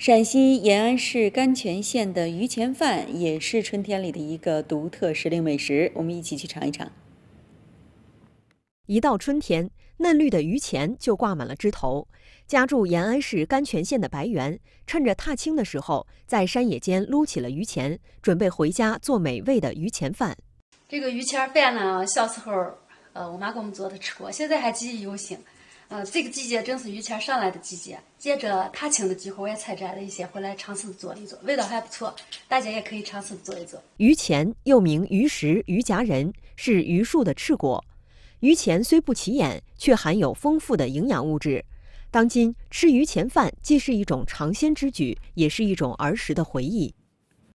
陕西延安市甘泉县的榆钱饭也是春天里的一个独特时令美食，我们一起去尝一尝。一到春天，嫩绿的榆钱就挂满了枝头。家住延安市甘泉县的白媛，趁着踏青的时候，在山野间撸起了榆钱，准备回家做美味的榆钱饭。这个榆钱饭呢，小时候，呃，我妈给我们做的吃过，现在还记忆犹新。呃，这个季节正是榆钱儿上来的季节。借着踏青的机会，我也采摘了一些回来尝试做一做，味道还不错。大家也可以尝试做一做。榆钱又名榆石、榆荚仁，是榆树的翅果。榆钱虽不起眼，却含有丰富的营养物质。当今吃榆钱饭，既是一种尝鲜之举，也是一种儿时的回忆。